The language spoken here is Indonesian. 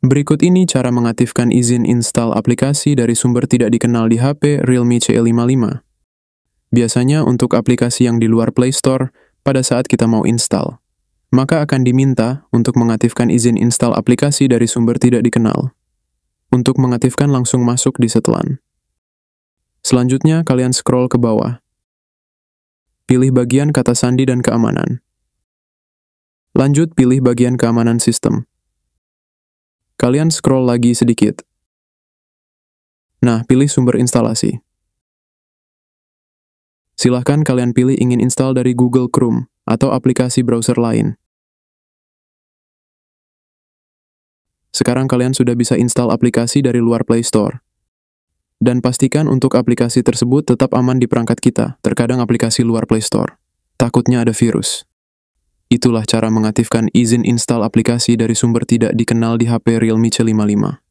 Berikut ini cara mengaktifkan izin install aplikasi dari sumber tidak dikenal di HP Realme CE55. Biasanya untuk aplikasi yang di luar Play Store, pada saat kita mau install, maka akan diminta untuk mengaktifkan izin install aplikasi dari sumber tidak dikenal. Untuk mengaktifkan langsung masuk di setelan. Selanjutnya, kalian scroll ke bawah. Pilih bagian kata sandi dan keamanan. Lanjut, pilih bagian keamanan sistem. Kalian scroll lagi sedikit. Nah, pilih sumber instalasi. Silahkan kalian pilih ingin install dari Google Chrome atau aplikasi browser lain. Sekarang kalian sudah bisa install aplikasi dari luar Play Store. Dan pastikan untuk aplikasi tersebut tetap aman di perangkat kita, terkadang aplikasi luar Play Store. Takutnya ada virus. Itulah cara mengaktifkan izin install aplikasi dari sumber tidak dikenal di HP Realme C55.